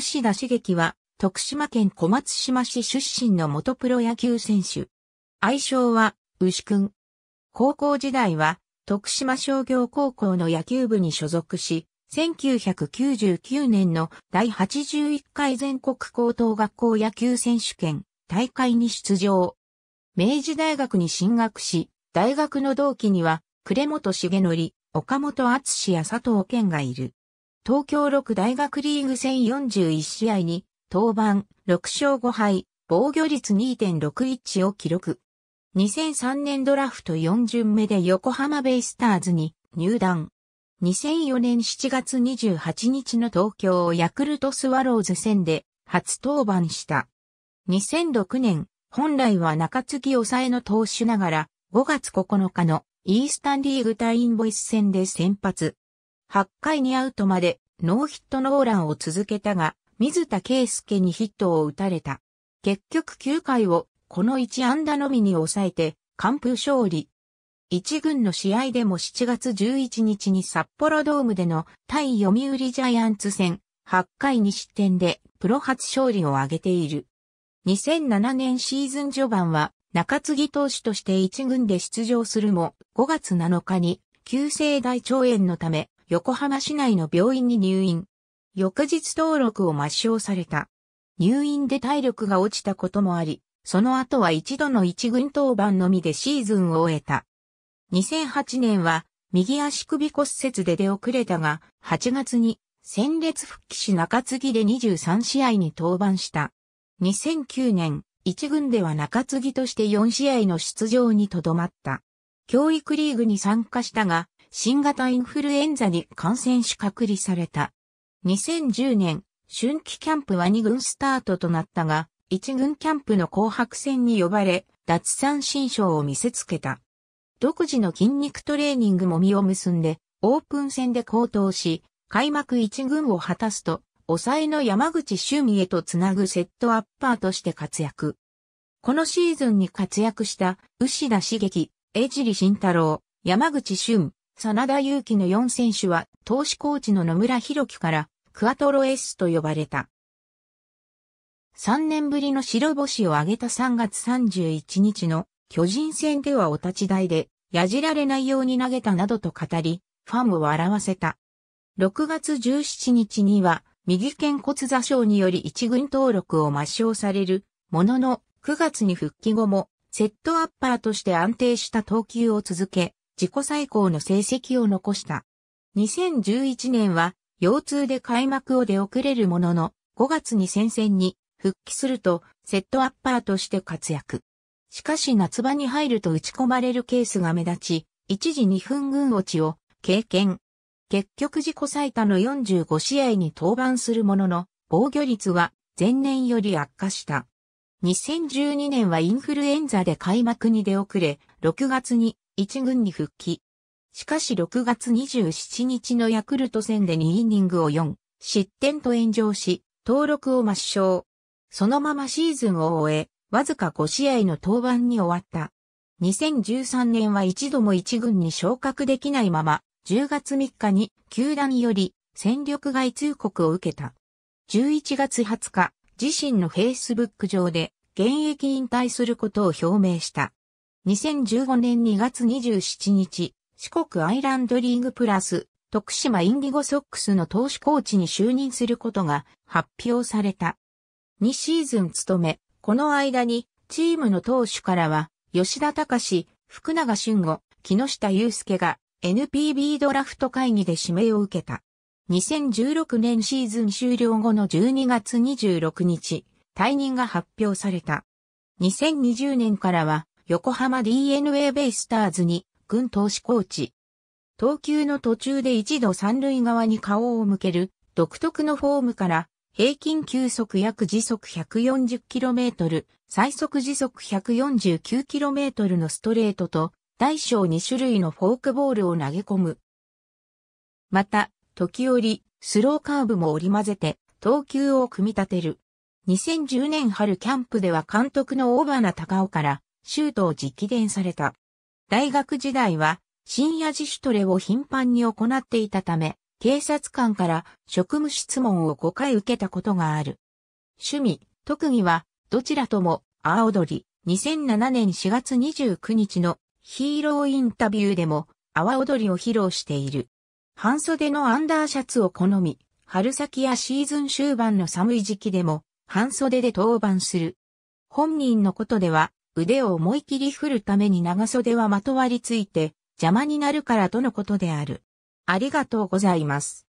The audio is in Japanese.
牛田茂樹は、徳島県小松島市出身の元プロ野球選手。愛称は、牛くん。高校時代は、徳島商業高校の野球部に所属し、1999年の第81回全国高等学校野球選手権大会に出場。明治大学に進学し、大学の同期には、呉本茂則、岡本敦や佐藤健がいる。東京6大学リーグ戦41試合に、登板、6勝5敗、防御率2.61を記録。2003年ドラフト4巡目で横浜ベイスターズに入団。2004年7月28日の東京ヤクルトスワローズ戦で初登板した。2006年、本来は中継ぎ抑えの投手ながら、5月9日のイースタンリーグ対インボイス戦で先発。8回にアウトまでノーヒットノーランを続けたが、水田圭介にヒットを打たれた。結局9回をこの1安打のみに抑えて、完封勝利。1軍の試合でも7月11日に札幌ドームでの対読売ジャイアンツ戦8回に失点でプロ初勝利を挙げている。2007年シーズン序盤は中継ぎ投手として1軍で出場するも5月7日に急性大腸炎のため横浜市内の病院に入院。翌日登録を抹消された。入院で体力が落ちたこともあり、その後は一度の一軍登板のみでシーズンを終えた。2008年は右足首骨折で出遅れたが、8月に戦列復帰し中継ぎで23試合に登板した。2009年、一軍では中継ぎとして4試合の出場にとどまった。教育リーグに参加したが、新型インフルエンザに感染し隔離された。2010年、春季キャンプは2軍スタートとなったが、1軍キャンプの紅白戦に呼ばれ、脱三振賞を見せつけた。独自の筋肉トレーニングも実を結んで、オープン戦で高騰し、開幕1軍を果たすと、抑えの山口俊美へとつなぐセットアッパーとして活躍。このシーズンに活躍した、牛田茂樹、江尻慎太郎、山口俊、真田祐希の4選手は、投手コーチの野村博樹から、クアトロエスと呼ばれた。3年ぶりの白星を挙げた3月31日の巨人戦ではお立ち台で、やじられないように投げたなどと語り、ファンを笑わせた。6月17日には、右肩骨座症により一軍登録を抹消される、ものの、9月に復帰後も、セットアッパーとして安定した投球を続け、自己最高の成績を残した。2011年は、腰痛で開幕を出遅れるものの、5月に戦線に復帰すると、セットアッパーとして活躍。しかし夏場に入ると打ち込まれるケースが目立ち、一時2分群落ちを経験。結局自己最多の45試合に登板するものの、防御率は前年より悪化した。2012年はインフルエンザで開幕に出遅れ、6月に一軍に復帰。しかし6月27日のヤクルト戦で2イニングを4、失点と炎上し、登録を抹消。そのままシーズンを終え、わずか5試合の登板に終わった。2013年は一度も一軍に昇格できないまま、10月3日に球団より戦力外通告を受けた。11月20日、自身のフェイスブック上で現役引退することを表明した。2015年2月27日、四国アイランドリーグプラス、徳島インディゴソックスの投手コーチに就任することが発表された。2シーズン務め、この間にチームの投手からは、吉田隆、福永俊吾、木下祐介が NPB ドラフト会議で指名を受けた。2016年シーズン終了後の12月26日、退任が発表された。2020年からは横浜 DNA ベイスターズに軍投手コーチ。投球の途中で一度三塁側に顔を向ける独特のフォームから平均球速約時速 140km、最速時速 149km のストレートと大小2種類のフォークボールを投げ込む。また、時折、スローカーブも織り混ぜて投球を組み立てる。2010年春キャンプでは監督の大花高尾からシュートを直伝された。大学時代は深夜自主トレを頻繁に行っていたため、警察官から職務質問を5回受けたことがある。趣味、特技は、どちらとも、阿踊り、2007年4月29日のヒーローインタビューでも、阿波踊りを披露している。半袖のアンダーシャツを好み、春先やシーズン終盤の寒い時期でも、半袖で登板する。本人のことでは、腕を思い切り振るために長袖はまとわりついて邪魔になるからとのことである。ありがとうございます。